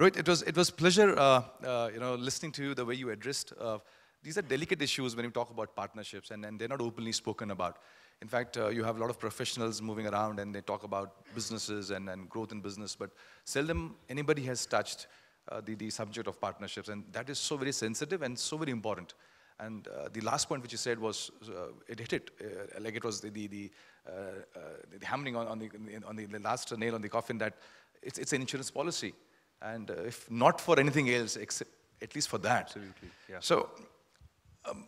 Rohit, it was, it was pleasure uh, uh, you know, listening to you, the way you addressed. Uh, these are delicate issues when you talk about partnerships, and, and they're not openly spoken about. In fact, uh, you have a lot of professionals moving around, and they talk about businesses and, and growth in business, but seldom anybody has touched uh, the, the subject of partnerships, and that is so very sensitive and so very important. And uh, the last point which you said was, it hit it, like it was the, the, the, the hammering on, on, the, on the last nail on the coffin that it's, it's an insurance policy and uh, if not for anything else, except, at least for that. Absolutely. Yeah. So. Um,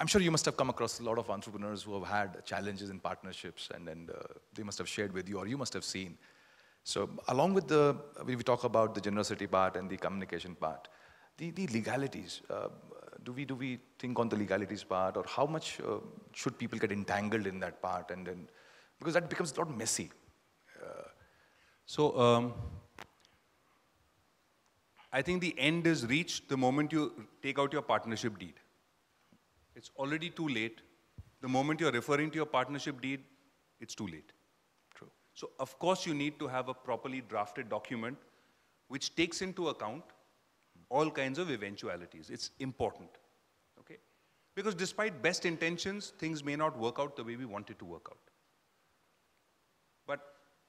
I'm sure you must have come across a lot of entrepreneurs who have had challenges in partnerships and, and uh, they must have shared with you or you must have seen. So along with the, we talk about the generosity part and the communication part, the, the legalities, uh, do, we, do we think on the legalities part or how much uh, should people get entangled in that part? And then, because that becomes a lot messy. so um, I think the end is reached the moment you take out your partnership deed. It's already too late. The moment you're referring to your partnership deed, it's too late. True. So, of course, you need to have a properly drafted document which takes into account all kinds of eventualities. It's important. Okay? Because despite best intentions, things may not work out the way we want it to work out. But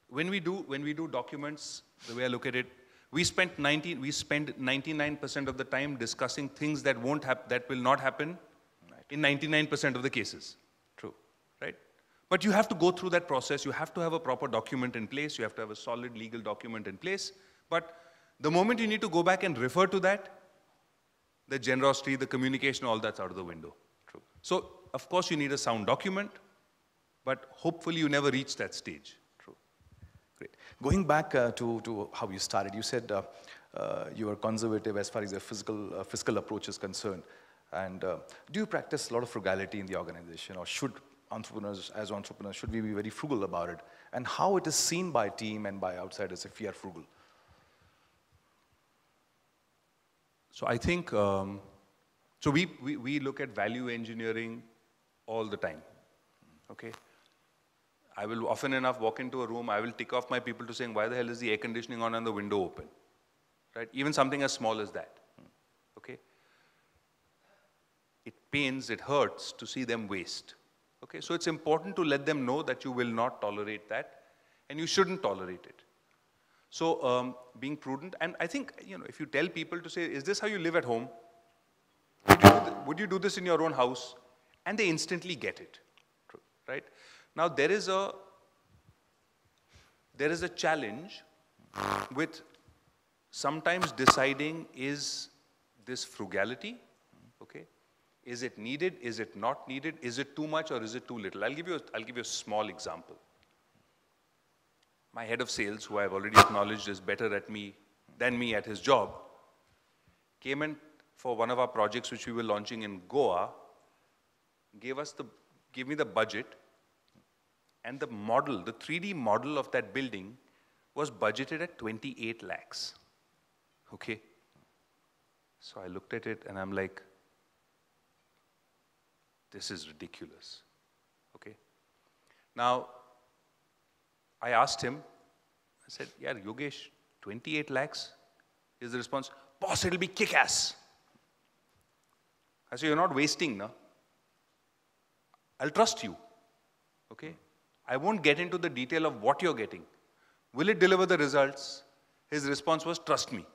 when we do, when we do documents, the way I look at it, we spent 90, we spend 99% of the time discussing things that won't happen, that will not happen in 99% of the cases. True, right? But you have to go through that process. You have to have a proper document in place. You have to have a solid legal document in place. But the moment you need to go back and refer to that, the generosity, the communication, all that's out of the window. True. So, of course, you need a sound document, but hopefully you never reach that stage. Great. Going back uh, to, to how you started, you said uh, uh, you are conservative as far as your fiscal, uh, fiscal approach is concerned. And uh, do you practice a lot of frugality in the organization, or should entrepreneurs, as entrepreneurs, should we be very frugal about it? And how it is seen by team and by outsiders if we are frugal? So I think, um, so we, we, we look at value engineering all the time, okay? I will often enough walk into a room, I will tick off my people to saying, why the hell is the air conditioning on and the window open? Right? Even something as small as that. Okay? It pains, it hurts to see them waste. Okay? So it's important to let them know that you will not tolerate that and you shouldn't tolerate it. So um, being prudent, and I think, you know, if you tell people to say, is this how you live at home? Would you do, would you do this in your own house? And they instantly get it, right? Now there is a there is a challenge with sometimes deciding is this frugality okay is it needed is it not needed is it too much or is it too little i'll give you a, i'll give you a small example my head of sales who i've already acknowledged is better at me than me at his job came in for one of our projects which we were launching in goa gave us the gave me the budget and the model, the 3D model of that building was budgeted at 28 lakhs. Okay? So I looked at it and I'm like, this is ridiculous. Okay? Now, I asked him, I said, yeah, Yogesh, 28 lakhs? Is the response, boss, it'll be kick ass. I said, you're not wasting, no? I'll trust you. Okay? I won't get into the detail of what you're getting. Will it deliver the results? His response was, trust me.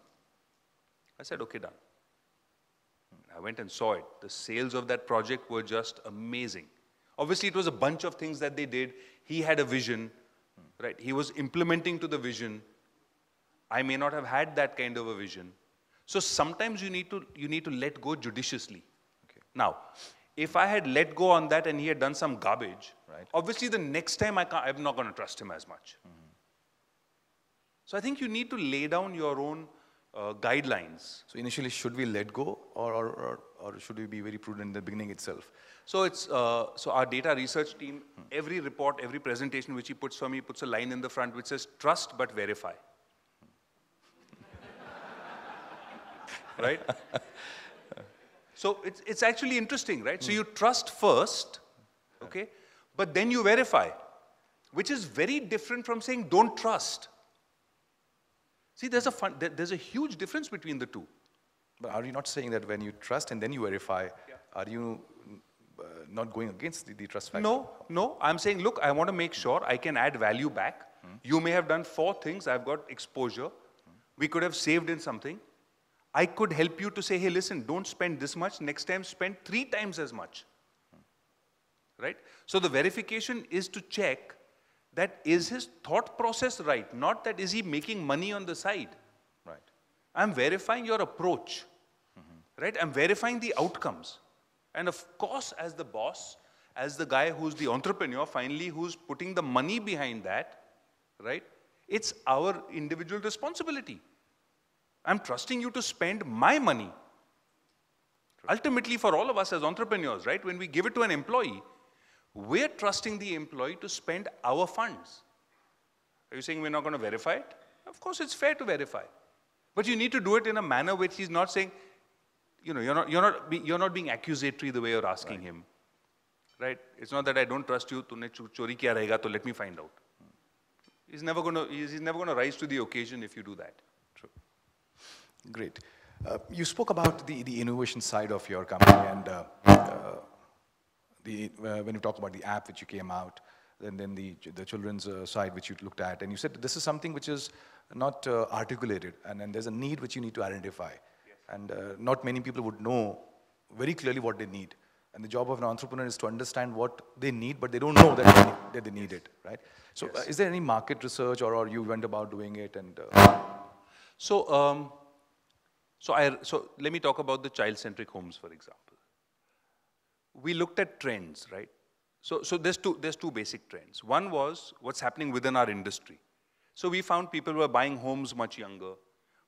I said, okay, done. I went and saw it. The sales of that project were just amazing. Obviously, it was a bunch of things that they did. He had a vision, right? He was implementing to the vision. I may not have had that kind of a vision. So sometimes you need to, you need to let go judiciously. Okay. Now, if I had let go on that and he had done some garbage, right. obviously the next time I can't, I'm not going to trust him as much. Mm -hmm. So I think you need to lay down your own uh, guidelines. So initially, should we let go, or, or, or, or, should we be very prudent in the beginning itself? So it's uh, so our data research team. Hmm. Every report, every presentation which he puts for me, puts a line in the front which says "Trust but verify." Hmm. right? So it's, it's actually interesting, right? Mm. So you trust first, okay? But then you verify, which is very different from saying don't trust. See, there's a, fun, there's a huge difference between the two. But are you not saying that when you trust and then you verify, yeah. are you uh, not going against the, the, trust factor? No, no. I'm saying, look, I want to make sure I can add value back. Mm. You may have done four things. I've got exposure. Mm. We could have saved in something. I could help you to say, hey, listen, don't spend this much. Next time, spend three times as much. Right? So the verification is to check that is his thought process right, not that is he making money on the side. Right. I'm verifying your approach. Mm-hmm. Right? I'm verifying the outcomes. And of course, as the boss, as the guy who's the entrepreneur, finally, who's putting the money behind that, right? It's our individual responsibility. I'm trusting you to spend my money. Ultimately, for all of us as entrepreneurs, right, when we give it to an employee, we're trusting the employee to spend our funds. Are you saying we're not going to verify it? Of course, it's fair to verify. But you need to do it in a manner which he's not saying, you know, you're not, you're not, you're not being accusatory the way you're asking right. him. Right? It's not that I don't trust you, chori kya rahega, to let me find out. He's never going to, he's never going to rise to the occasion if you do that. Great. Uh, you spoke about the, the innovation side of your company and uh, uh, the, uh, when you talk about the app which you came out and then the, the children's uh, side which you looked at and you said this is something which is not uh, articulated and, and there's a need which you need to identify yes. and not many people would know very clearly what they need and the job of an entrepreneur is to understand what they need but they don't know that they need, that they need it right so yes. is there any market research or, or you went about doing it and so um, so, I, so let me talk about the child-centric homes, for example. We looked at trends, right? So, so there's, two, there's two basic trends. One was what's happening within our industry. So we found people were buying homes much younger.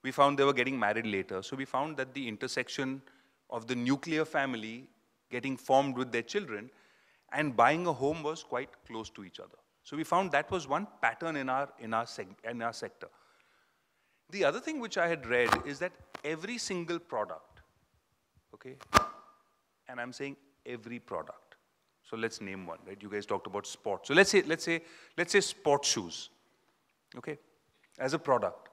We found they were getting married later. So we found that the intersection of the nuclear family getting formed with their children and buying a home was quite close to each other. So we found that was one pattern in our, in our, in our sector. The other thing which I had read is that every single product, okay? And I'm saying every product. So let's name one, right? You guys talked about sports. So let's say, let's say, let's say sports shoes, okay? As a product.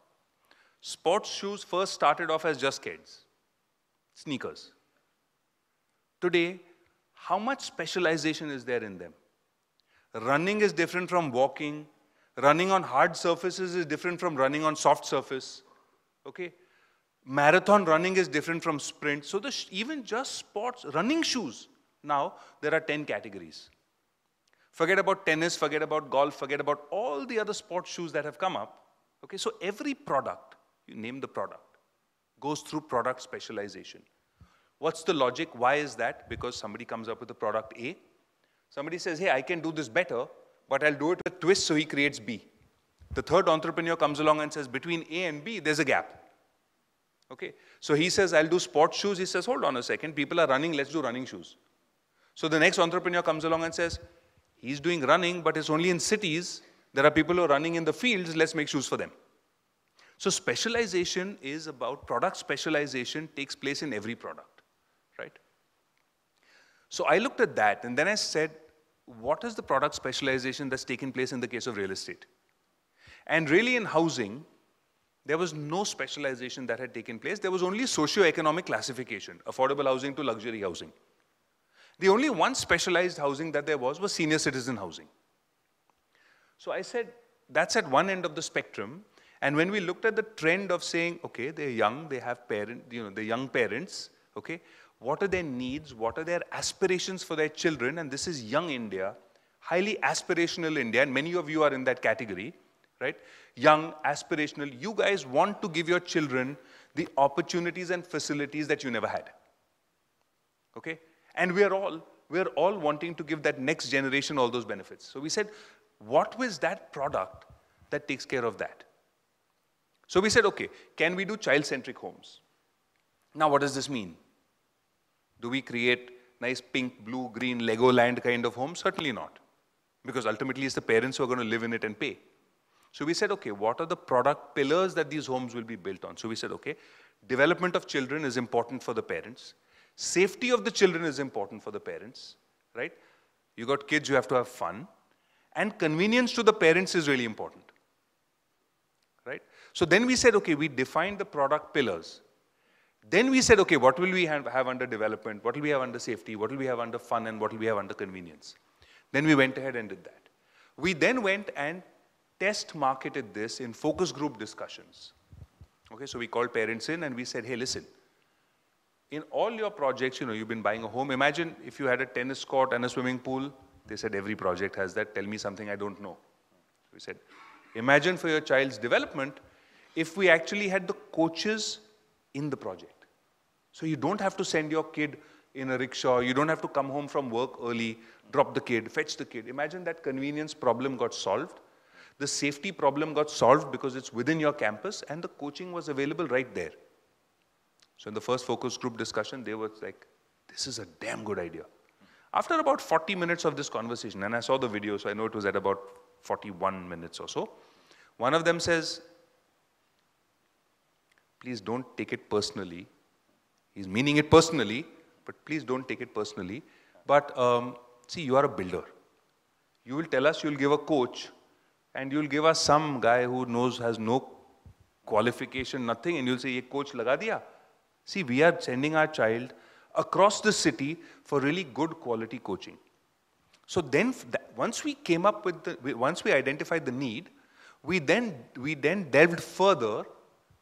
Sports shoes first started off as just kids, sneakers. Today, how much specialization is there in them? Running is different from walking. Running on hard surfaces is different from running on soft surface. Okay? marathon running is different from sprint. So the even just sports, running shoes, now there are 10 categories. Forget about tennis, forget about golf, forget about all the other sports shoes that have come up. Okay, so every product, you name the product, goes through product specialization. What's the logic? Why is that? Because somebody comes up with a product A. Somebody says, hey, I can do this better, but I'll do it with twist, so he creates B. The third entrepreneur comes along and says, between A and B, there's a gap. Okay. So he says, I'll do sport shoes. He says, hold on a second. People are running. Let's do running shoes. So the next entrepreneur comes along and says, he's doing running, but it's only in cities. There are people who are running in the fields. Let's make shoes for them. So specialization is about product specialization takes place in every product, right? So I looked at that and then I said, what is the product specialization that's taken place in the case of real estate? And really in housing, there was no specialization that had taken place. There was only socio-economic classification, affordable housing to luxury housing. The only one specialized housing that there was was senior citizen housing. So I said, that's at one end of the spectrum. And when we looked at the trend of saying, okay, they're young, they have parent, you know, they're young parents, okay, what are their needs, what are their aspirations for their children, and this is young India, highly aspirational India, and many of you are in that category, right? young, aspirational. You guys want to give your children the opportunities and facilities that you never had. Okay? And we are all, we are all wanting to give that next generation all those benefits. So we said, what was that product that takes care of that? So we said, okay, can we do child-centric homes? Now, what does this mean? Do we create nice pink, blue, green, Legoland kind of home? Certainly not. Because ultimately, it's the parents who are going to live in it and pay. So we said, okay, what are the product pillars that these homes will be built on? So we said, okay, development of children is important for the parents. Safety of the children is important for the parents, right? You got kids, you have to have fun. And convenience to the parents is really important, right? So then we said, okay, we defined the product pillars. Then we said, okay, what will we have, have under development? What will we have under safety? What will we have under fun? And what will we have under convenience? Then we went ahead and did that. We then went and test marketed this in focus group discussions. Okay, so we called parents in and we said, hey, listen, in all your projects, you know, you've been buying a home. Imagine if you had a tennis court and a swimming pool. They said, every project has that. Tell me something I don't know. We said, imagine for your child's development if we actually had the coaches in the project. So you don't have to send your kid in a rickshaw. You don't have to come home from work early, drop the kid, fetch the kid. Imagine that convenience problem got solved the safety problem got solved because it's within your campus and the coaching was available right there. So in the first focus group discussion, they were like, this is a damn good idea. After about 40 minutes of this conversation, and I saw the video, so I know it was at about 41 minutes or so, one of them says, please don't take it personally. He's meaning it personally, but please don't take it personally. But um, see, you are a builder. You will tell us you'll give a coach and you'll give us some guy who knows, has no qualification, nothing, and you'll say, ye coach laga diya. See, we are sending our child across the city for really good quality coaching. So then, once we came up with, the, once we identified the need, we then, we then delved further,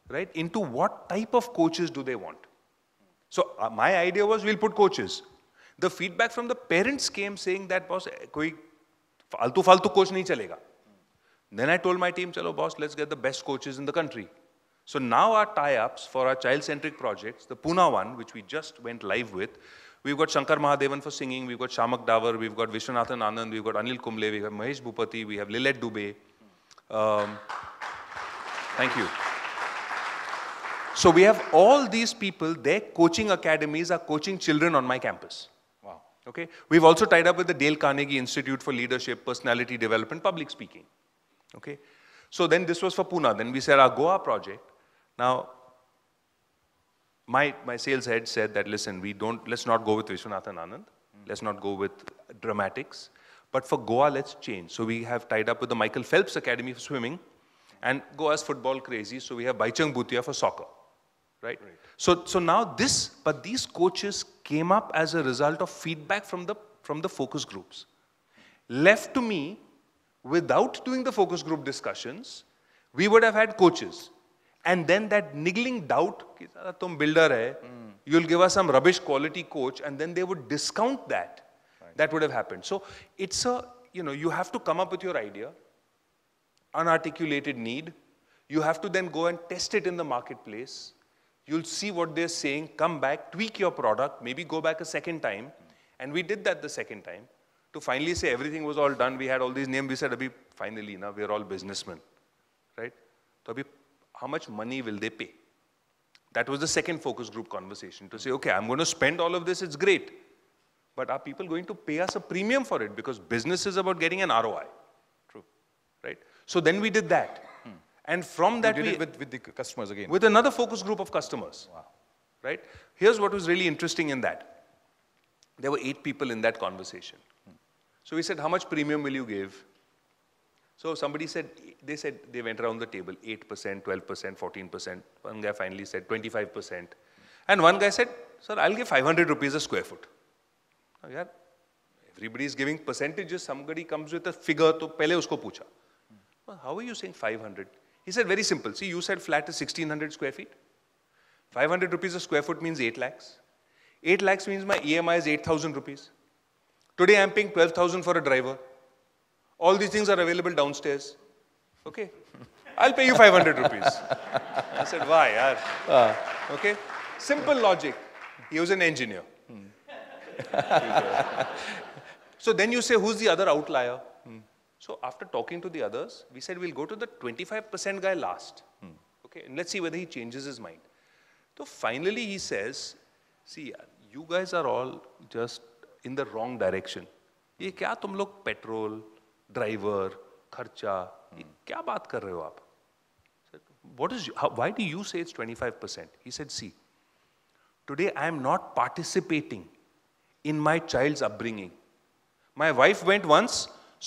right, into what type of coaches do they want. So uh, my idea was we'll put coaches. The feedback from the parents came saying that boss, eh, koi फालतू फालतू coach nahi chalega." Then I told my team, Chalo, boss, let's get the best coaches in the country. So now our tie-ups for our child-centric projects, the Pune one, which we just went live with, we've got Shankar Mahadevan for singing, we've got Shamak Davar, we've got Vishwanathan Anand, we've got Anil Kumble, we have Mahesh Bhupati, we have Lilet Dubey. Um, thank you. So we have all these people, their coaching academies are coaching children on my campus. Wow. Okay. We've also tied up with the Dale Carnegie Institute for Leadership, Personality Development, Public Speaking. Okay? So then this was for Pune. Then we said our Goa project. Now, my, my sales head said that, listen, we don't, let's not go with Vishwanathan Anand. Let's not go with dramatics. But for Goa, let's change. So we have tied up with the Michael Phelps Academy for swimming and Goa's football crazy. So we have Baichang Bhutia for soccer. Right? right? So, so now this, but these coaches came up as a result of feedback from the, from the focus groups. Left to me, without doing the focus group discussions, we would have had coaches. And then that niggling doubt, tum builder hai, mm. you'll give us some rubbish quality coach, and then they would discount that. Right. That would have happened. So it's a, you know, you have to come up with your idea, unarticulated need. You have to then go and test it in the marketplace. You'll see what they're saying, come back, tweak your product, maybe go back a second time. Mm. And we did that the second time to finally say everything was all done, we had all these names, we said, Abhi, finally, now we're all businessmen, right? So, Abhi, how much money will they pay? That was the second focus group conversation to say, okay, I'm going to spend all of this, it's great. But are people going to pay us a premium for it? Because business is about getting an ROI. True. Right? So then we did that. Hmm. And from that, we. With, with, the customers again. With another focus group of customers. Wow. Right? Here's what was really interesting in that there were eight people in that conversation. So we said, how much premium will you give? So somebody said, they said, they went around the table, 8%, 12%, 14%. One guy finally said 25%. And one guy said, sir, I'll give 500 rupees a square foot. Now, yeah, everybody is giving percentages. Somebody comes with a figure, so pehle usko pucha. Well, how are you saying 500? He said, very simple. See, you said flat is 1600 square feet. 500 rupees a square foot means 8 lakhs. 8 lakhs means my EMI is 8000 rupees. Today I'm paying 12,000 for a driver. All these things are available downstairs. Okay. I'll pay you 500 rupees. I said, why, Uh. Okay. Simple logic. He was an engineer. Hmm. so then you say, who's the other outlier? Hmm. So after talking to the others, we said, we'll go to the 25% guy last. Hmm. Okay. And let's see whether he changes his mind. So finally he says, see, you guys are all just in the wrong direction ये क्या तुम लोग petrol driver खर्चा ये hmm. क्या बात कर रहे हो आप what is why do you say twenty five percent he see today I am not participating in my child upbringing my wife went once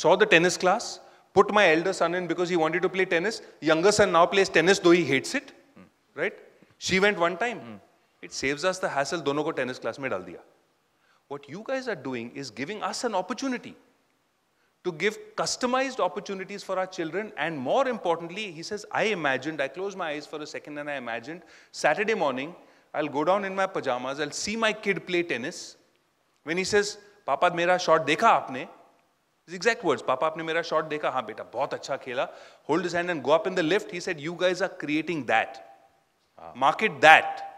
saw the tennis class put my elder son in because he wanted to play tennis younger son now plays tennis though he hates it right she went one time it saves us the hassle दोनों को tennis class में डाल दिया What you guys are doing is giving us an opportunity to give customized opportunities for our children. And more importantly, he says, I imagined, I closed my eyes for a second and I imagined Saturday morning, I'll go down in my pajamas, I'll see my kid play tennis. When he says, Papa, mera shot dekha apne, His exact words, Papa, apne mera shot dekha? Haan beta, bahut acha khela. Hold his hand and go up in the lift. He said, you guys are creating that. Ah. Market that.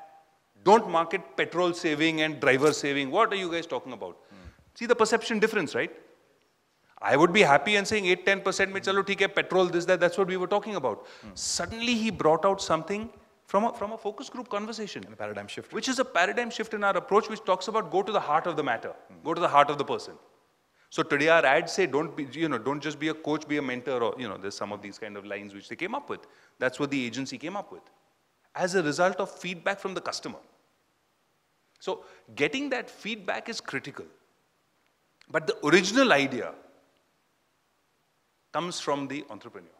Don't market petrol saving and driver saving. What are you guys talking about? See the perception difference, right? I would be happy and saying 8 10% mein chalo theek petrol this that that's what we were talking about. Suddenly he brought out something from a, from a focus group conversation. And a paradigm shift. Which is a paradigm shift in our approach which talks about go to the heart of the matter. Go to the heart of the person. So today our ads say don't be, you know, don't just be a coach, be a mentor, or you know, there's some of these kind of lines which they came up with. That's what the agency came up with. As a result of feedback from the customer. So getting that feedback is critical. But the original idea comes from the entrepreneur.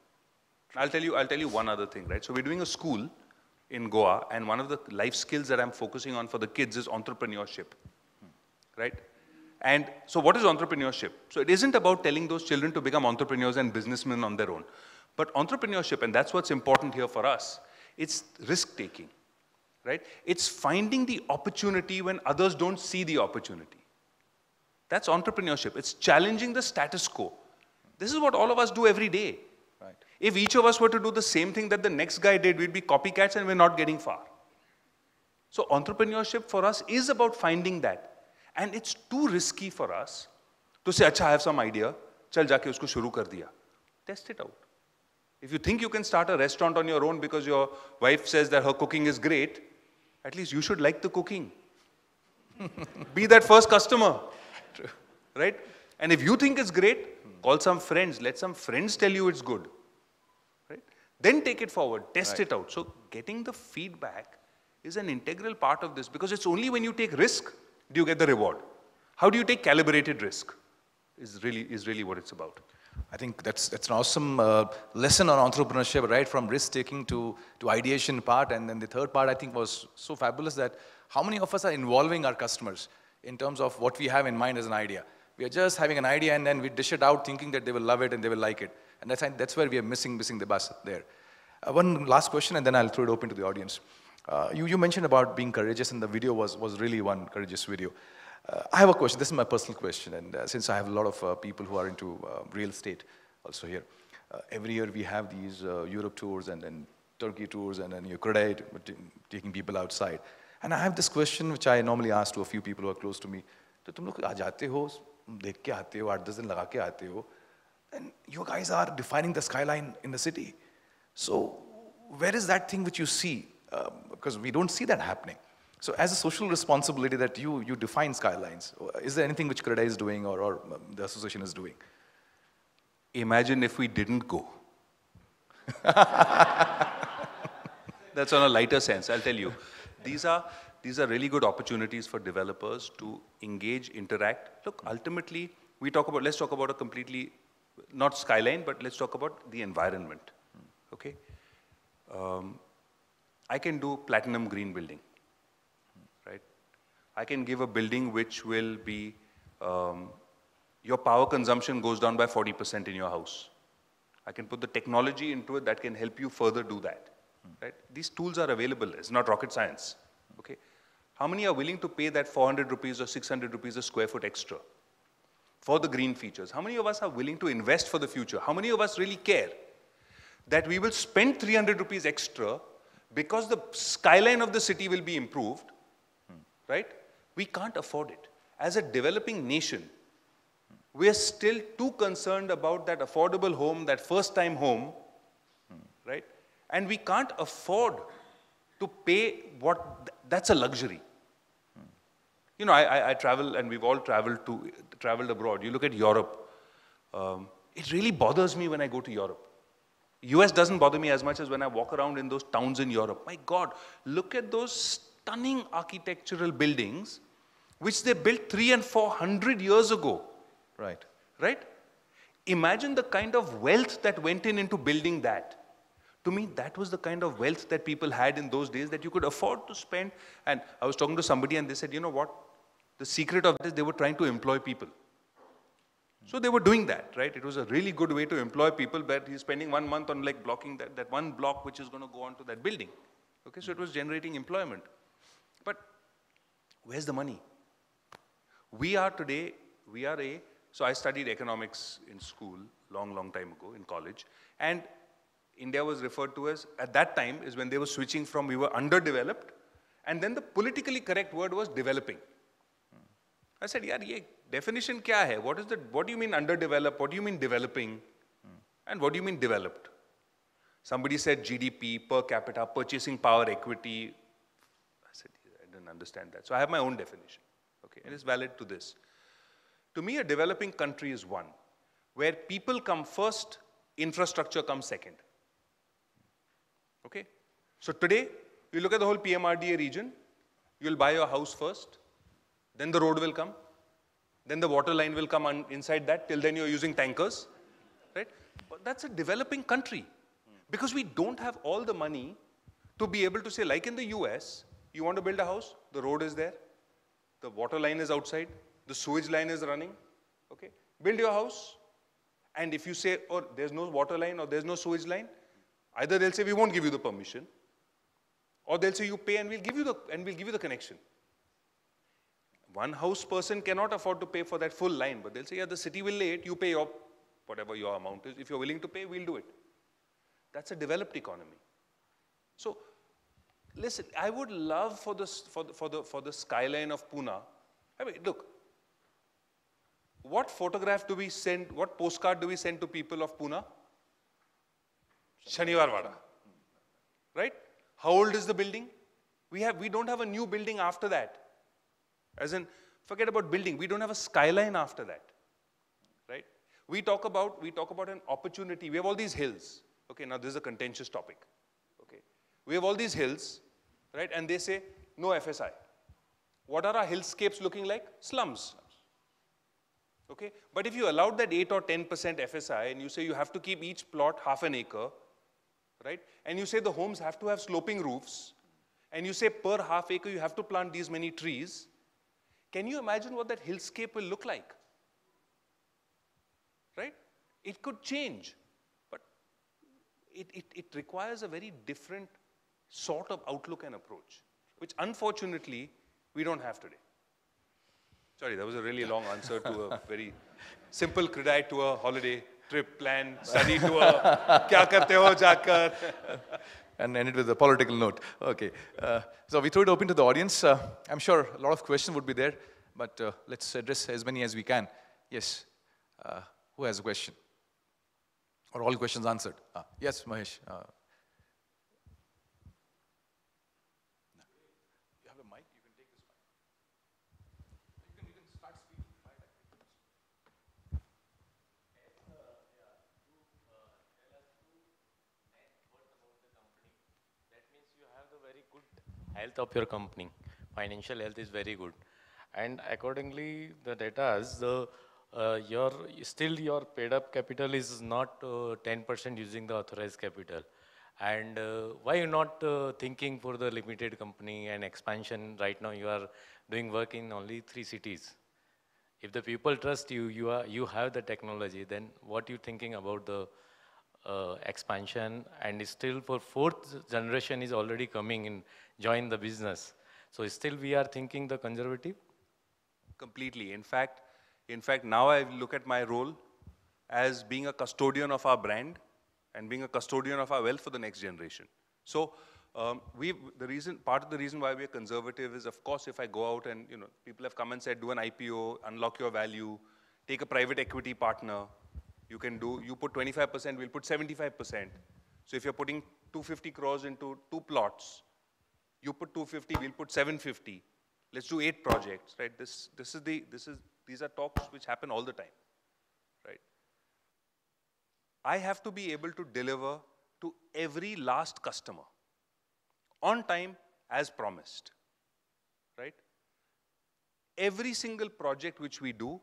I'll tell you, I'll tell you one other thing, right? So we're doing a school in Goa, and one of the life skills that I'm focusing on for the kids is entrepreneurship, right? And so what is entrepreneurship? So it isn't about telling those children to become entrepreneurs and businessmen on their own. But entrepreneurship, and that's what's important here for us, it's risk-taking right? It's finding the opportunity when others don't see the opportunity. That's entrepreneurship. It's challenging the status quo. This is what all of us do every day. Right. If each of us were to do the same thing that the next guy did, we'd be copycats and we're not getting far. So, entrepreneurship for us is about finding that. And it's too risky for us to say, Acha, I have some idea. Chal jaake usko shuru kar diya. Test it out. If you think you can start a restaurant on your own because your wife says that her cooking is great, at least you should like the cooking. Be that first customer. True. Right? And if you think it's great, call some friends. Let some friends tell you it's good. Right? Then take it forward. Test right. it out. So getting the feedback is an integral part of this because it's only when you take risk do you get the reward. How do you take calibrated risk is really, is really what it's about. I think that's, that's an awesome uh, lesson on entrepreneurship, right? From risk-taking to, to ideation part. And then the third part, I think, was so fabulous that how many of us are involving our customers in terms of what we have in mind as an idea? We are just having an idea and then we dish it out thinking that they will love it and they will like it. And that's, that's where we are missing, missing the bus there. Uh, one last question and then I'll throw it open to the audience. Uh, you, you mentioned about being courageous and the video was, was really one courageous video. Uh, I have a question. This is my personal question. And uh, since I have a lot of uh, people who are into uh, real estate also here, uh, every year we have these Europe tours and then Turkey tours and then Ukraine, taking people outside. And I have this question which I normally ask to a few people who are close to me. And You guys are defining the skyline in the city. So where is that thing which You see? And you guys are defining the skyline so as a social responsibility that you, you define skylines, uh, is there anything which CREDA is doing or, or um, the association is doing? Imagine if we didn't go. That's on a lighter sense, I'll tell you. These are, these are really good opportunities for developers to engage, interact. Look, ultimately, we talk about, let's talk about a completely, not skyline, but let's talk about the environment, okay? Um, I can do platinum green building. I can give a building which will be, um, your power consumption goes down by 40% in your house. I can put the technology into it that can help you further do that. Right? These tools are available. It's not rocket science. Okay? How many are willing to pay that 400 rupees or 600 rupees a square foot extra for the green features? How many of us are willing to invest for the future? How many of us really care that we will spend 300 rupees extra because the skyline of the city will be improved, right? We can't afford it. As a developing nation, we're still too concerned about that affordable home, that first time home, right? And we can't afford to pay what that's a luxury. You know, I, I, I travel, and we've all traveled to traveled abroad. You look at Europe. Um, it really bothers me when I go to Europe. US doesn't bother me as much as when I walk around in those towns in Europe. My God, look at those stunning architectural buildings, which they built three and four hundred years ago. Right. Right? Imagine the kind of wealth that went in into building that. To me, that was the kind of wealth that people had in those days that you could afford to spend. And I was talking to somebody and they said, you know what? The secret of this, they were trying to employ people. So they were doing that, right? It was a really good way to employ people, but he's spending one month on like blocking that, that one block which is going to go on to that building. Okay, so it was generating employment. Where's the money? We are today, we are a, so I studied economics in school long, long time ago in college. And India was referred to as, at that time, is when they were switching from we were underdeveloped. And then the politically correct word was developing. I said, yeah, ye definition kya hai? What is the, what do you mean underdeveloped? What do you mean developing? And what do you mean developed? Somebody said GDP, per capita, purchasing power equity, didn't understand that. So I have my own definition. Okay, and it's valid to this. To me, a developing country is one where people come first, infrastructure comes second. Okay? So today, you look at the whole PMRDA region, you'll buy your house first, then the road will come, then the water line will come on inside that, till then you're using tankers. Right? But that's a developing country because we don't have all the money to be able to say, like in the US, you want to build a house, the road is there, the water line is outside, the sewage line is running. Okay? Build your house. And if you say, or oh, there's no water line or there's no sewage line, either they'll say, we won't give you the permission. Or they'll say, you pay and we'll give you the, and we'll give you the connection. One house person cannot afford to pay for that full line, but they'll say, yeah, the city will lay it, you pay your, whatever your amount is. If you're willing to pay, we'll do it. That's a developed economy. So Listen, I would love for the, for the, for the, for the skyline of Pune. I mean, look, what photograph do we send, what postcard do we send to people of Pune? Shaniwarwada. Right? How old is the building? We, have, we don't have a new building after that. As in, forget about building, we don't have a skyline after that. Right? We talk about, we talk about an opportunity. We have all these hills. Okay, now this is a contentious topic. We have all these hills, right? And they say no FSI. What are our hillscapes looking like? Slums. Okay? But if you allowed that 8 or 10% FSI and you say you have to keep each plot half an acre, right? And you say the homes have to have sloping roofs, and you say per half acre you have to plant these many trees, can you imagine what that hillscape will look like? Right? It could change, but it, it, it requires a very different sort of outlook and approach, which unfortunately we don't have today. Sorry, that was a really long answer to a very simple credit to a holiday trip plan, study a. kya karte ho jaakar? and end it with a political note. Okay. Uh, so we throw it open to the audience. Uh, I'm sure a lot of questions would be there, but uh, let's address as many as we can. Yes. Uh, who has a question? Or all questions answered? Ah, yes, Mahesh. Uh, health of your company. Financial health is very good. And accordingly, the data is the, uh, your, still your paid up capital is not 10% uh, using the authorized capital. And uh, why you not uh, thinking for the limited company and expansion? Right now you are doing work in only three cities. If the people trust you, you, are, you have the technology, then what you thinking about the uh, expansion and still for fourth generation is already coming in join the business. So still we are thinking the conservative? Completely. In fact, in fact, now I look at my role as being a custodian of our brand and being a custodian of our wealth for the next generation. So um, we, the reason, part of the reason why we're conservative is, of course, if I go out and, you know, people have come and said, do an IPO, unlock your value, take a private equity partner, you can do, you put 25%, we'll put 75%. So if you're putting 250 crores into two plots, you put 250, we'll put 750. Let's do eight projects, right? This, this is the, this is, these are talks which happen all the time, right? I have to be able to deliver to every last customer on time as promised, right? Every single project which we do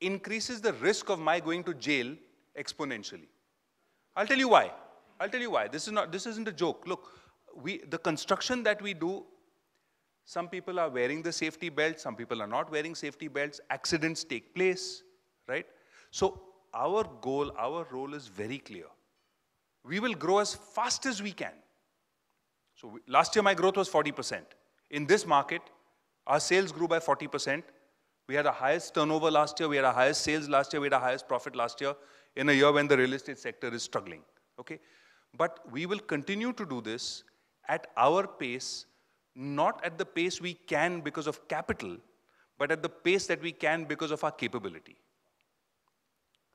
increases the risk of my going to jail exponentially. I'll tell you why. I'll tell you why. This is not, this isn't a joke. Look, we, the construction that we do, some people are wearing the safety belt, some people are not wearing safety belts, accidents take place, right? So our goal, our role is very clear. We will grow as fast as we can. So we, last year my growth was 40%. In this market, our sales grew by 40%. We had the highest turnover last year, we had the highest sales last year, we had the highest profit last year in a year when the real estate sector is struggling. Okay? But we will continue to do this at our pace, not at the pace we can because of capital, but at the pace that we can because of our capability.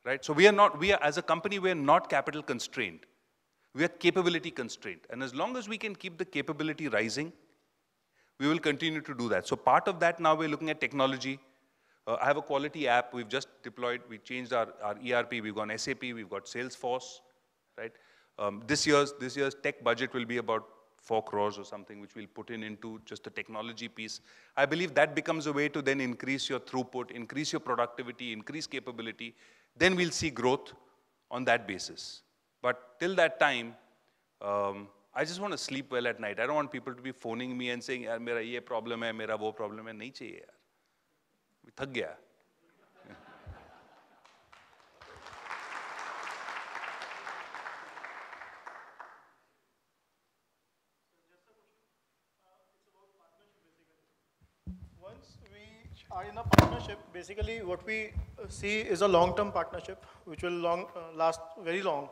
Right? So we are not, we are, as a company, we are not capital constrained. We are capability constrained. And as long as we can keep the capability rising, we will continue to do that. So part of that now we're looking at technology. Uh, I have a quality app. We've just deployed, we changed our, our ERP, we've gone SAP, we've got Salesforce, right? Um, this, year's, this year's tech budget will be about four crores or something, which we'll put in into just the technology piece. I believe that becomes a way to then increase your throughput, increase your productivity, increase capability. Then we'll see growth on that basis. But till that time, um, I just want to sleep well at night. I don't want people to be phoning me and saying, यार mera ye problem hai, mera वो problem hai." नहीं चाहिए यार. थक गया. are uh, in a partnership. Basically, what we uh, see is a long-term partnership, which will long, uh, last very long.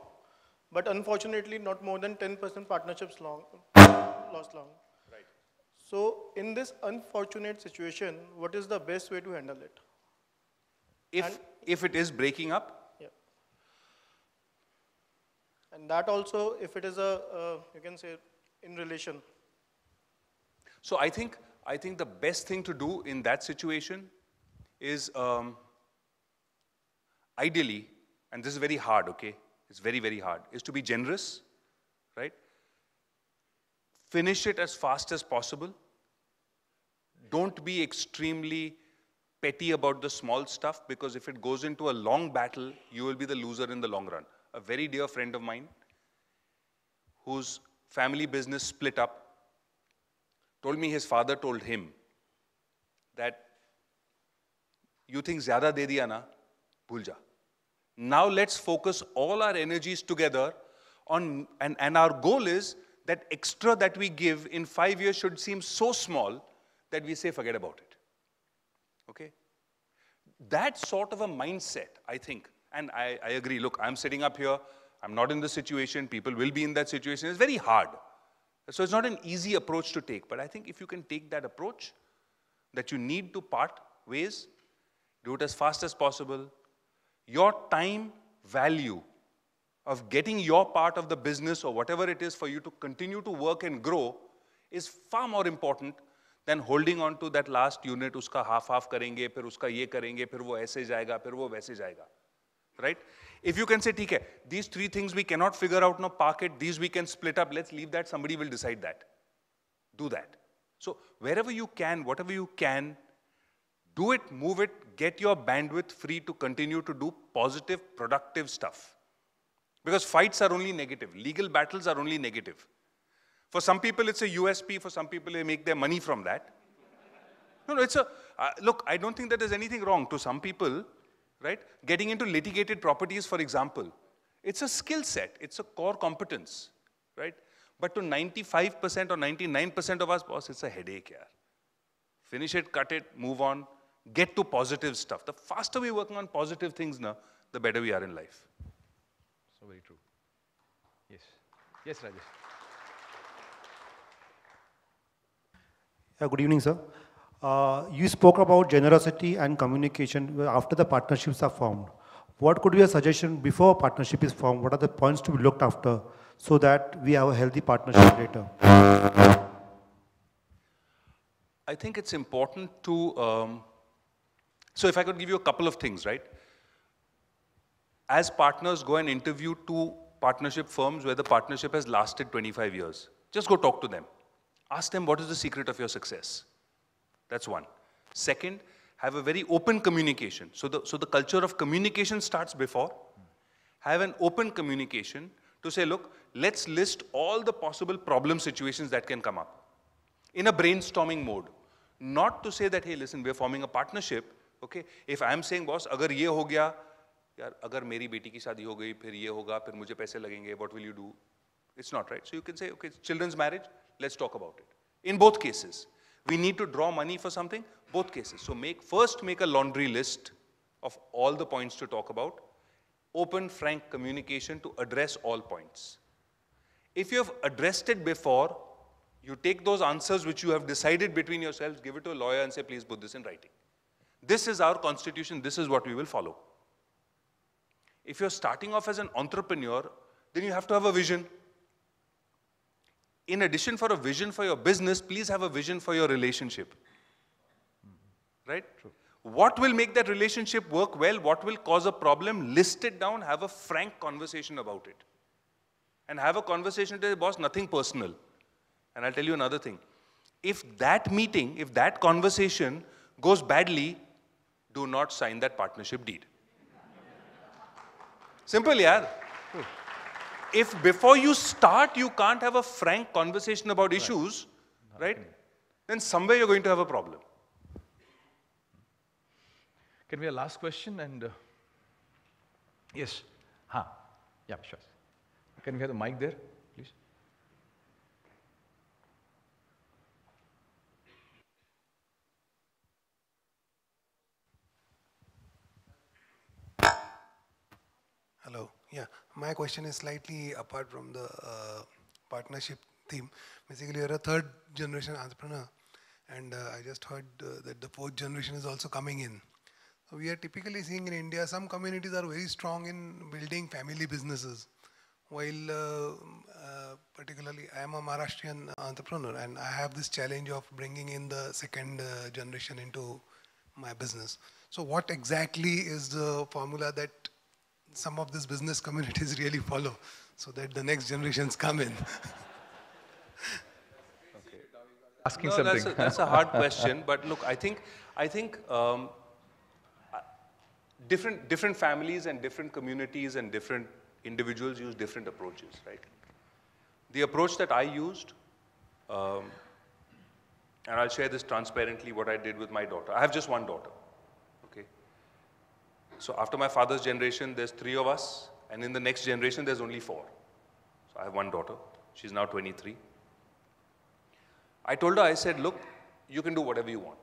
But unfortunately, not more than 10% partnerships long, last long. Right. So in this unfortunate situation, what is the best way to handle it? If, if it is breaking up? Yeah. And that also, if it is a, uh, you can say, in relation. So I think I think the best thing to do in that situation is um, ideally, and this is very hard, okay? It's very, very hard, is to be generous, right? Finish it as fast as possible. Don't be extremely petty about the small stuff because if it goes into a long battle, you will be the loser in the long run. A very dear friend of mine whose family business split up told me his father told him that you think zyada de diya na bhulja. now let's focus all our energies together on and, and our goal is that extra that we give in 5 years should seem so small that we say forget about it okay that sort of a mindset i think and I, I agree look i'm sitting up here i'm not in the situation people will be in that situation it's very hard so it's not an easy approach to take, but I think if you can take that approach, that you need to part ways, do it as fast as possible, your time value of getting your part of the business or whatever it is for you to continue to work and grow is far more important than holding on to that last unit, uska half half karenge, phir uska ye karenge, phir wo aise jayega, phir wo वैसे jayega, right? If you can say, okay, these three things we cannot figure out, No, park it, these we can split up, let's leave that, somebody will decide that. Do that. So wherever you can, whatever you can, do it, move it, get your bandwidth free to continue to do positive, productive stuff. Because fights are only negative. Legal battles are only negative. For some people, it's a USP. For some people, they make their money from that. No, no, it's a, uh, look, I don't think that there's anything wrong. To some people, right? Getting into litigated properties, for example, it's a skill set, it's a core competence, right? But to 95% or 99% of us, boss, it's a headache here. Finish it, cut it, move on, get to positive stuff. The faster we're working on positive things now, the better we are in life. So very true. Yes. Yes, Rajesh. Yeah, good evening, sir. Uh, you spoke about generosity and communication after the partnerships are formed. What could be a suggestion before a partnership is formed? What are the points to be looked after so that we have a healthy partnership later? I think it's important to, um, so if I could give you a couple of things, right? As partners, go and interview two partnership firms where the partnership has lasted 25 years. Just go talk to them. Ask them what is the secret of your success that's one. Second, have a very open communication. So the, so the culture of communication starts before. Have an open communication to say, look, let's list all the possible problem situations that can come up in a brainstorming mode. Not to say that, hey, listen, we're forming a partnership. Okay, if I'm saying, boss, agar ye ho gaya, यार अगर मेरी बेटी की शादी हो गई फिर ये होगा फिर मुझे पैसे लगेंगे what will you do it's not right so you can say okay children's marriage let's talk about it in both cases we need to draw money for something, both cases. So make first make a laundry list of all the points to talk about. Open, frank communication to address all points. If you have addressed it before, you take those answers which you have decided between yourselves, give it to a lawyer and say, please put this in writing. This is our constitution. This is what we will follow. If you're starting off as an entrepreneur, then you have to have a vision in addition for a vision for your business, please have a vision for your relationship. Right? True. What will make that relationship work well? What will cause a problem? List it down, have a frank conversation about it. And have a conversation with your boss, nothing personal. And I'll tell you another thing. If that meeting, if that conversation goes badly, do not sign that partnership deed. Simple, yeah if before you start you can't have a frank conversation about issues, right? Then somewhere you're going to have a problem. Can we have a last question? And uh, yes, huh? Yeah, sure. Can we have the mic there, please? Hello. Yeah. My question is slightly apart from the uh, partnership theme. Basically, you're a third generation entrepreneur, and uh, I just heard uh, that the fourth generation is also coming in. So we are typically seeing in India, some communities are very strong in building family businesses. While uh, uh, particularly, I am a Maharashtrian entrepreneur, and I have this challenge of bringing in the second uh, generation into my business. So what exactly is the formula that some of these business communities really follow so that the next generations come in. okay. Asking no, something. That's a, that's a hard question, but look, I think, I think um, different, different families and different communities and different individuals use different approaches, right? The approach that I used, um, and I'll share this transparently what I did with my daughter. I have just one daughter. So after my father's generation, there's three of us, and in the next generation, there's only four. So I have one daughter. She's now 23. I told her, I said, look, you can do whatever you want.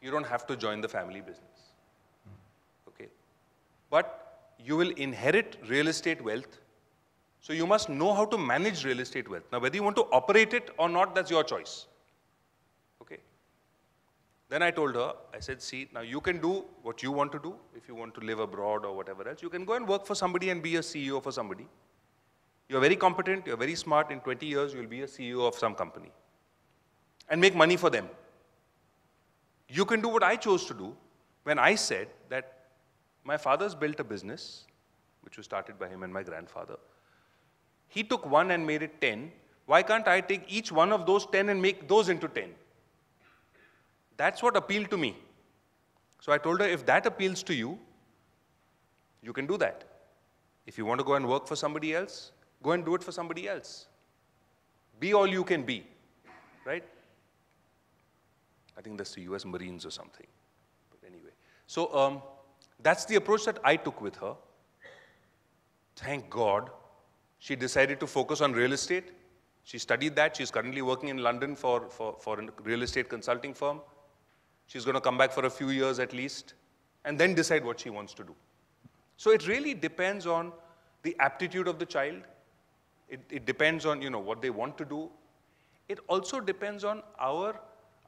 You don't have to join the family business. Okay? But you will inherit real estate wealth. So you must know how to manage real estate wealth. Now, whether you want to operate it or not, that's your choice. Okay? Then I told her, I said, see, now you can do what you want to do. If you want to live abroad or whatever else, you can go and work for somebody and be a CEO for somebody. You're very competent, you're very smart. In 20 years, you'll be a CEO of some company and make money for them. You can do what I chose to do when I said that my father's built a business, which was started by him and my grandfather. He took one and made it 10. Why can't I take each one of those 10 and make those into 10? That's what appealed to me. So I told her, if that appeals to you, you can do that. If you want to go and work for somebody else, go and do it for somebody else. Be all you can be, right? I think that's the US Marines or something. But anyway, so um, that's the approach that I took with her. Thank God she decided to focus on real estate. She studied that. She's currently working in London for, for, for a real estate consulting firm. She's going to come back for a few years at least and then decide what she wants to do. So it really depends on the aptitude of the child. It, it depends on, you know, what they want to do. It also depends on our,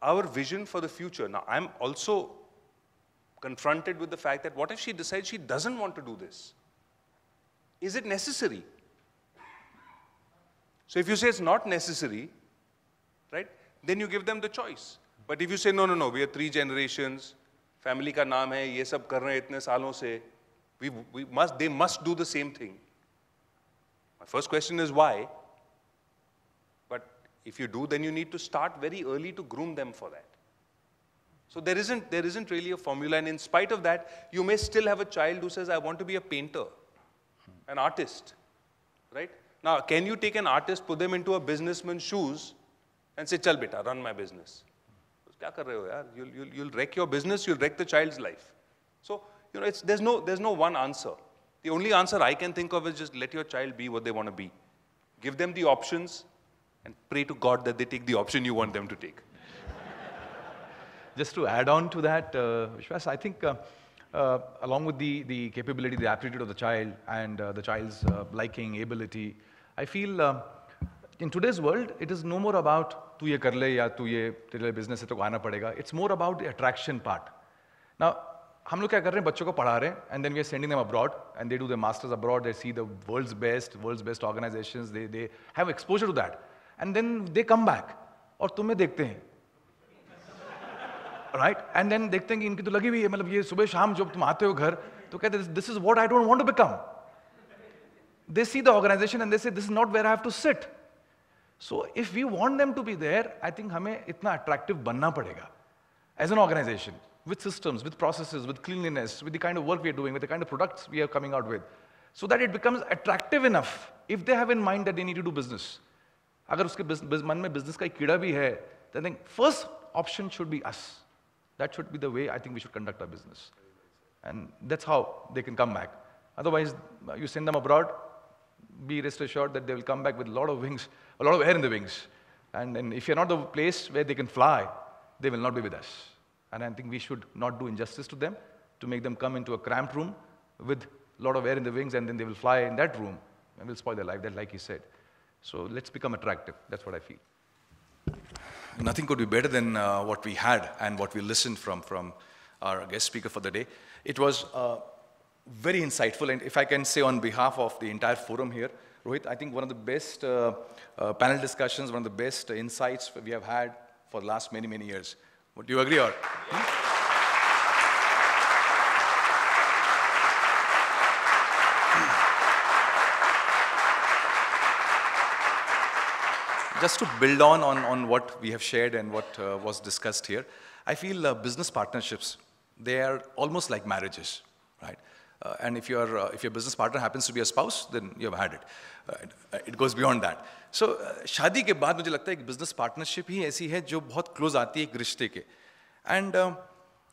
our vision for the future. Now, I'm also confronted with the fact that what if she decides she doesn't want to do this? Is it necessary? So if you say it's not necessary, right, then you give them the choice. But if you say no no no we are three generations family का नाम है ये सब कर रहे हैं इतने सालों से we we must they must do the same thing my first question is why but if you do then you need to start very early to groom them for that So there isn't, there isn't really a formula. And in spite of that, you may still have a child who says, I want to be a painter, an artist, right? Now, can you take an artist, put them into a businessman's shoes, and say, chal beta, run my business? you'll, you'll, you'll wreck your business, you'll wreck the child's life. So, you know, it's, there's, no, there's no one answer. The only answer I can think of is just let your child be what they want to be. Give them the options and pray to God that they take the option you want them to take. just to add on to that, uh, Vishwas, I think uh, uh, along with the, the capability, the aptitude of the child and uh, the child's uh, liking, ability, I feel um, in today's world, it is no more about tu ye kar le ya tu ye तेरे business है तो आना पड़ेगा. It's more about the attraction part. Now, हम लोग क्या कर रहे हैं बच्चों को पढ़ा रहे हैं and then we are sending them abroad and they do the masters abroad they see the world's best world's best organisation they they have exposure to that and then they come back और तुम्हें देखते हैं right and then देखते हैं कि इनकी तो लगी हुई है मतलब ये सुबह शाम जब तुम आते हो घर तो कहते हैं this is what I don't want to become they see the organisation and they say this is not where I have to sit so if we want them to be there I think हमें इतना attractive बनना पड़ेगा as an organisation with systems, with processes, with cleanliness, with the kind of work we are doing, with the kind of products we are coming out with, so that it becomes attractive enough if they have in mind that they need to do business. अगर उसके मन में business का एक कीड़ा भी है then think first option should be us. That should be the way I think we should conduct our business. And that's how they can come back. Otherwise, you send them abroad, be rest assured that they will come back with a lot of wings, a lot of air in the wings. And, and if you're not the place where they can fly, they will not be with us. And I think we should not do injustice to them to make them come into a cramped room with a lot of air in the wings and then they will fly in that room and will spoil their life, that like he said. So let's become attractive. That's what I feel. Nothing could be better than uh, what we had and what we listened from from our guest speaker for the day. It was uh, very insightful. And if I can say on behalf of the entire forum here, Rohit, I think one of the best uh, uh, panel discussions, one of the best insights we have had for the last many, many years. Would you agree or? Hmm? Just to build on, on, on what we have shared and what uh, was discussed here, I feel uh, business partnerships, they are almost like marriages, right? Uh, and if, your uh, if your business partner happens to be a spouse, then you've had it. Uh, it goes beyond that. So शादी के बाद मुझे लगता है एक business partnership ही ऐसी है जो बहुत close आती है एक रिश्ते के. And um,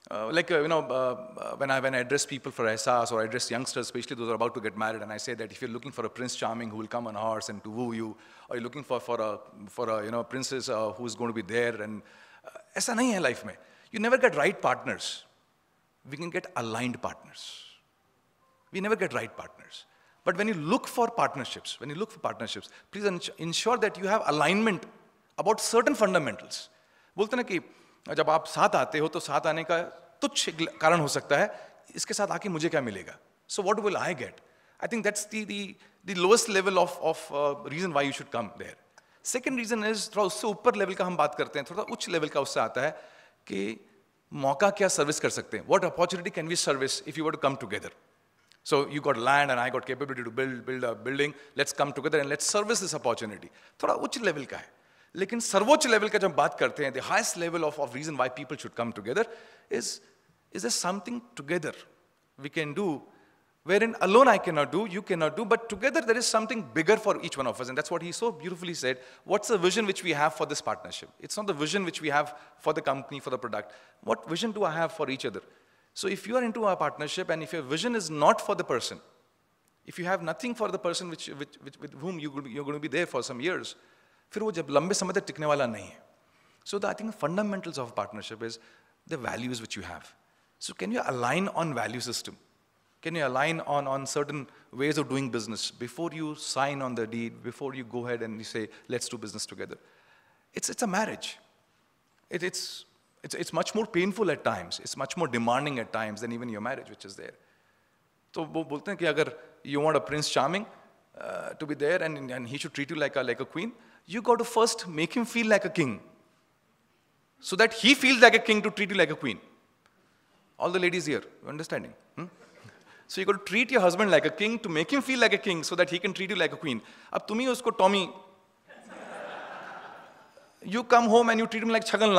uh, like uh, you know, uh, when I when I address people for ESAS or I address youngsters, especially those who are about to get married, and I say that if you're looking for a prince charming who will come on a horse and to woo you, or you're looking for for a for a you know princess who's going to be there, and ऐसा नहीं है life में. You never get right partners. We can get aligned partners. We never get right partners. But when you look for partnerships, when you look for partnerships, please ensure that you have alignment about certain fundamentals. बोलते ना कि जब आप साथ आते हो तो साथ आने का तुच्छ कारण हो सकता है इसके साथ आके मुझे क्या मिलेगा so what will I get I think that's the the the lowest level of of reason why you should come there second reason is थोड़ा उससे ऊपर लेवल का हम बात करते हैं थोड़ा उच्च लेवल का उससे आता है कि मौका क्या सर्विस कर सकते हैं what opportunity can we service if you what come together So you got land and I got capability to build, build a building. Let's come together and let's service this opportunity. थोड़ा level ka hai. है लेकिन सर्वोच्च level का जब बात करते हैं the highest level of of reason why people should come together is is there something together we can do wherein alone I cannot do, you cannot do, but together there is something bigger for each one of us. And that's what he so beautifully said. What's the vision which we have for this partnership? It's not the vision which we have for the company, for the product. What vision do I have for each other? So if you are into a partnership and if your vision is not for the person, if you have nothing for the person which, which, which, with whom you, you're going to be there for some years, so वो जब लंबे समय तक टिकने वाला नहीं है so the I think fundamentals of partnership is the values which Can you align on, on certain ways of doing business before you sign on the deed, before you go ahead and you say, let's do business together? It's, it's a marriage. It, it's, it's, much more painful at times. It's much more demanding at times than even your marriage, which is there. So they say, you want a Prince Charming uh, to be there and, he should treat you like a, queen, you got to first make him feel like a king. So that he feels like a king to treat you like a queen. All the ladies here, understanding? Hmm? So you got to treat your husband like a king to make him feel like a king so that he can treat you like a queen. Ab tumhi usko Tommy. You come home and you treat him like Chagan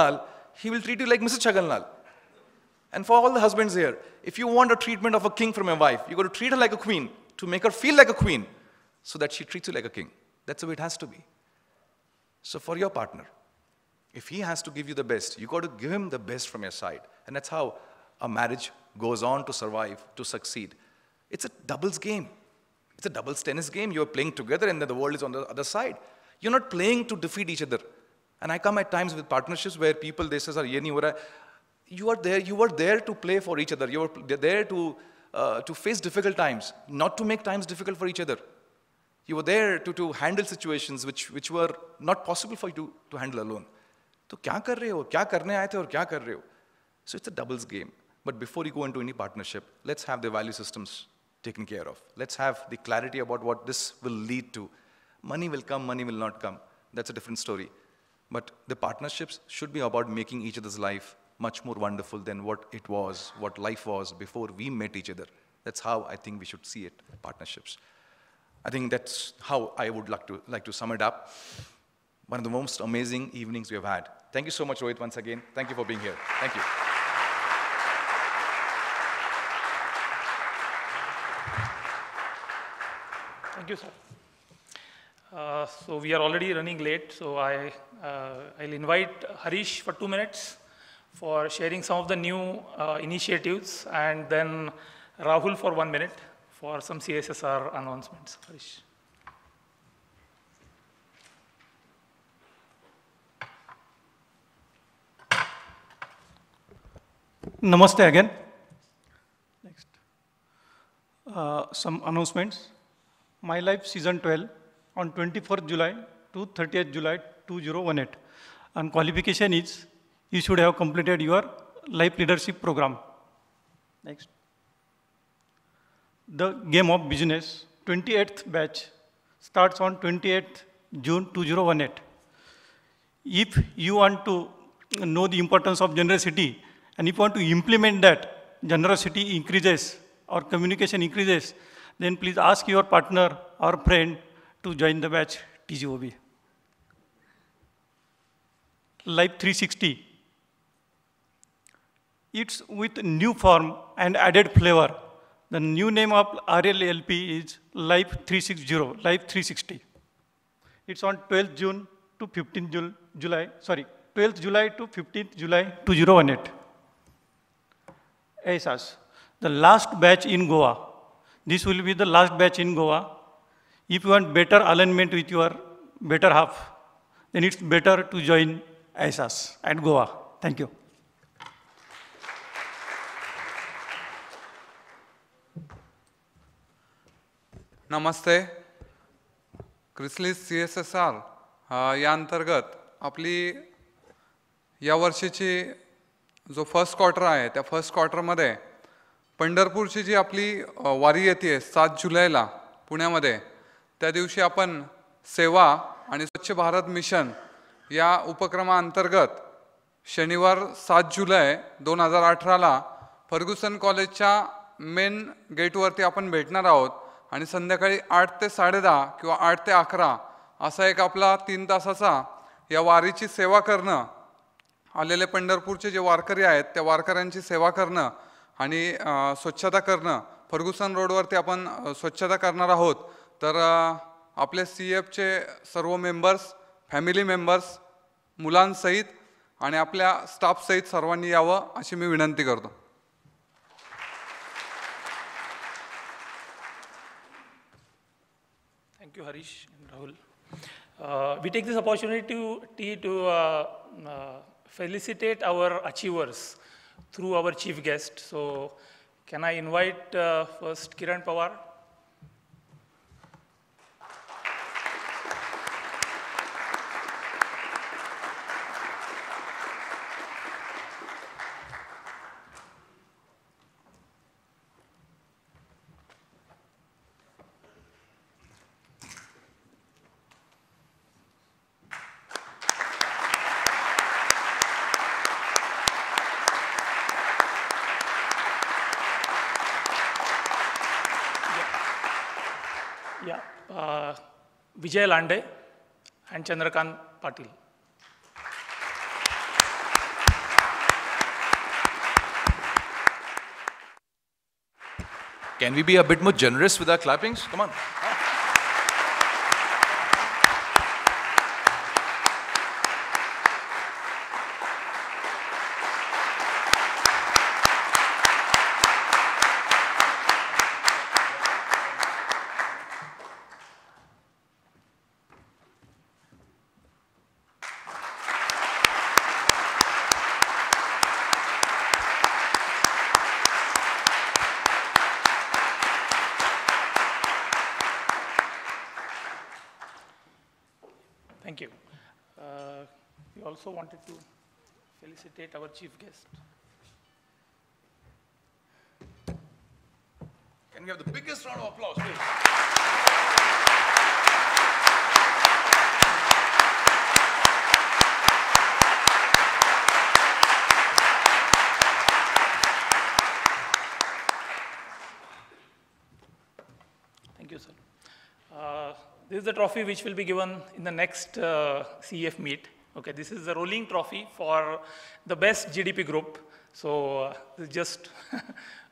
he will treat you like Mrs. Chaganlal. And for all the husbands here, if you want a treatment of a king from your wife, you got to treat her like a queen to make her feel like a queen so that she treats you like a king. That's the way it has to be. So for your partner, if he has to give you the best, you got to give him the best from your side. And that's how a marriage goes on to survive, to succeed. It's a doubles game. It's a doubles tennis game. You're playing together and then the world is on the other side. You're not playing to defeat each other. And I come at times with partnerships where people, they say, Sir, you are there, you were there to play for each other. You were there to, uh, to face difficult times, not to make times difficult for each other. You were there to, to handle situations which, which were not possible for you to, to handle alone. So, what are you doing? क्या करने you थे और क्या कर रहे हो so it's a doubles game but before you go taken care of. Let's have the clarity about what this will lead to. Money will come, money will not come. That's a different story. But the partnerships should be about making each other's life much more wonderful than what it was, what life was before we met each other. That's how I think we should see it, partnerships. I think that's how I would like to, like to sum it up. One of the most amazing evenings we have had. Thank you so much, Rohit, once again. Thank you for being here. Thank you. Thank you, sir. Uh, so we are already running late, so I uh, I'll invite Harish for two minutes for sharing some of the new uh, initiatives and then Rahul for one minute for some CSSR announcements. Harish. Namaste again. Next. Uh, some announcements. My Life Season 12 on 24th July to 30th July 2018. And qualification is you should have completed your life leadership program. Next. The game of business 28th batch starts on 28th June 2018. If you want to know the importance of generosity and if you want to implement that, generosity increases or communication increases, then please ask your partner or friend to join the batch TGOB. Life 360. It's with new form and added flavor. The new name of RLLP is Life 360, Life 360. It's on 12th June to 15th Jul July, sorry, 12th July to 15th July 2018. ASAS. The last batch in Goa. This will be the last batch in Goa. If you want better alignment with your better half, then it's better to join ऐसास at Goa thank you नमस्ते Chrysalis C S S R या अंतर्गत आपली या वर्षीची जो first quarter आहे त्या फर्स्ट क्वार्टरमध्ये पंढरपूरची जी आपली वारी येते सात जुलैला पुण्यामध्ये त्या दिवशी आपण सेवा आणि स्वच्छ भारत मिशन या उपक्रमाअंतर्गत शनिवार सात जुलै दोन हजार अठराला फर्ग्युसन कॉलेजच्या मेन गेटवरती आपण भेटणार आहोत आणि संध्याकाळी आठ ते साडेदहा किंवा आठ ते अकरा असा एक आपला तीन तासाचा या वारीची सेवा करणं आलेले पंढरपूरचे जे वारकरी आहेत त्या वारकऱ्यांची सेवा करणं आणि स्वच्छता करणं फर्ग्युसन रोडवरती आपण स्वच्छता करणार आहोत तर आपले सी एफचे सर्व मेंबर्स फॅमिली मेंबर्स मुलांसहित आणि आपल्या स्टाफसहित सर्वांनी यावं अशी मी विनंती करतो thank you Harish Rahul we take this opportunity टी to felicitate our achievers through our chief guest so can I invite first Kiran Pawar Vijay Lande and Chandrakan Patil. Can we be a bit more generous with our clappings? Come on. wanted to felicitate our chief guest. Can we have the biggest round of applause, please? Uh, this is the trophy which will be given in the next uh, CEF meet. Okay, this is the rolling trophy for the best GDP group. So uh, just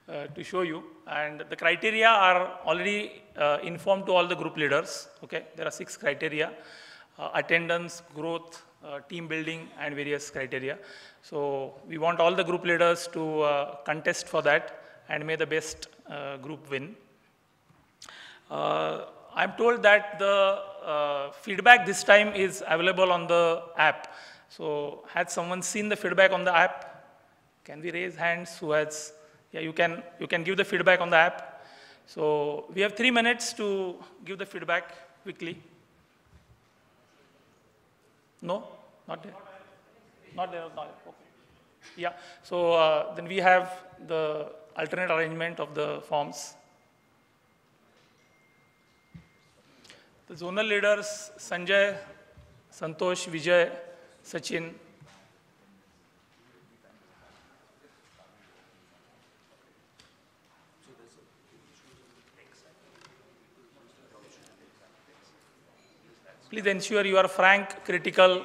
uh, to show you, and the criteria are already uh, informed to all the group leaders. Okay, there are six criteria: uh, attendance, growth, uh, team building, and various criteria. So we want all the group leaders to uh, contest for that, and may the best group win. I'm told that the uh, feedback this time is available on the app. So has someone seen the feedback on the app? Can we raise hands who has? Yeah, you can, you can give the feedback on the app. So we have three minutes to give the feedback quickly. No? Not there? Not there, not there. Okay. Yeah, so uh, then we have the alternate arrangement of the forms. The zonal leaders, Sanjay, Santosh, Vijay, Sachin, Please ensure you are frank, critical,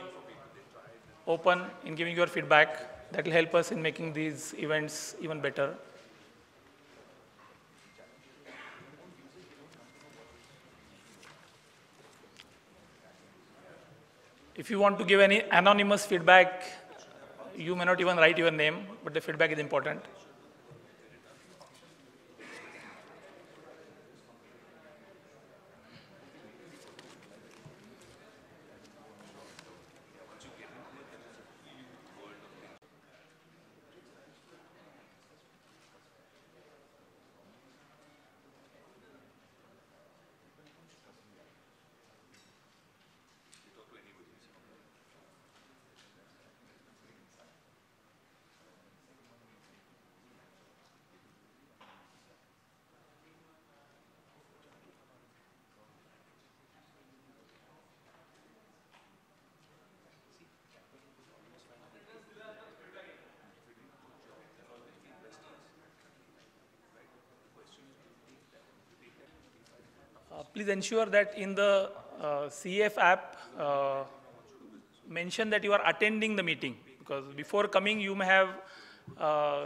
open in giving your feedback. That will help us in making these events even better. If you want to give any anonymous feedback, you may not even write your name, but the feedback is important. please ensure that in the uh, CF app, uh, mention that you are attending the meeting because before coming you may have uh,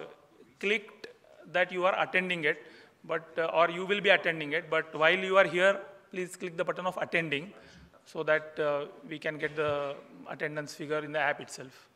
clicked that you are attending it but uh, or you will be attending it but while you are here please click the button of attending so that uh, we can get the attendance figure in the app itself.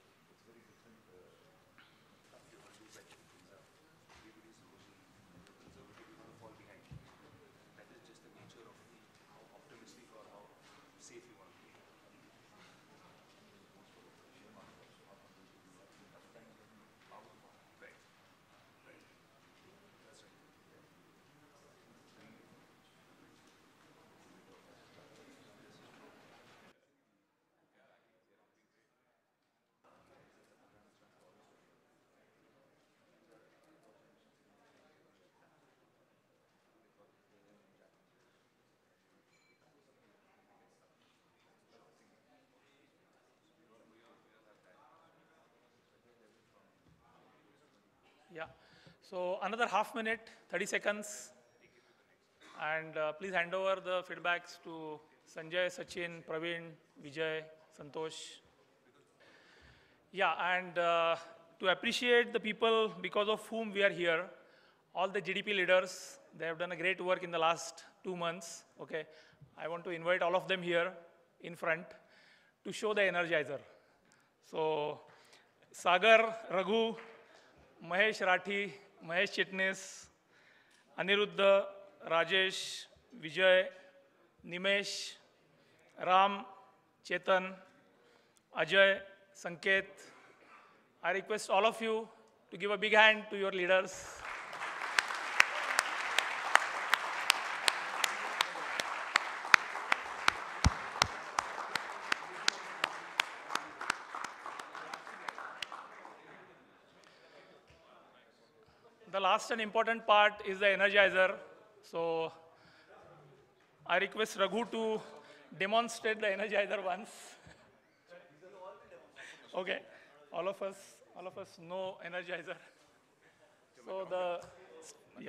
Yeah. So another half minute, 30 seconds. And uh, please hand over the feedbacks to Sanjay, Sachin, Praveen, Vijay, Santosh. Yeah, and uh, to appreciate the people because of whom we are here, all the GDP leaders, they have done a great work in the last two months, okay? I want to invite all of them here in front to show the energizer. So, Sagar, Raghu, Mahesh Rathi Mahesh Chitnis Aniruddh Rajesh Vijay Nimesh Ram Chetan Ajay Sanket I request all of you to give a big hand to your leaders last and important part is the energizer. So I request Raghu to demonstrate the energizer once. okay, all of us, all of us know energizer. So the,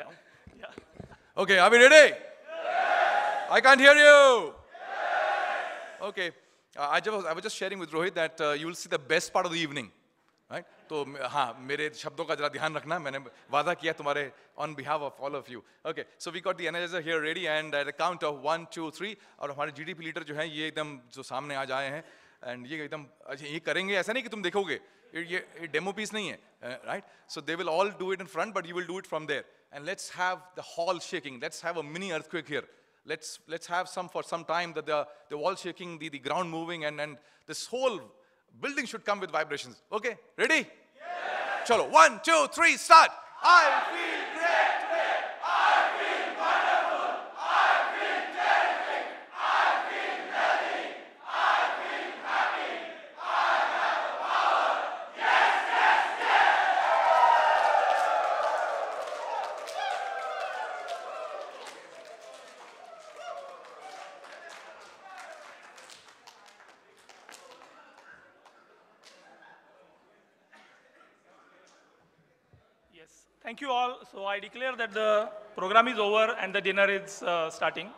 yeah, yeah. Okay, are we ready? Yes! I can't hear you. Yes! Okay, uh, I, was, I was just sharing with Rohit that uh, you will see the best part of the evening. Right तो हाँ मेरे शब्दों का जरा ध्यान रखना मैंने वादा किया तुम्हारे on behalf of all of you okay so we got the energizer here ready and at count of one two three और हमारे जीडीपी लीडर जो है ये एकदम जो सामने आज आए हैं एंड ये एकदम अच्छा ये करेंगे ऐसा नहीं कि तुम देखोगे ये डेमो पीस नहीं है right so they will all do it in front but you will do it from there and let's have the hall shaking let's have a mini earthquake here let's let's have some for some time that the the wall shaking the the ground moving and Building should come with vibrations. Okay, ready? Yes. Chalo. One, two, three, start. I feel great. Thank you all. So I declare that the program is over and the dinner is uh, starting.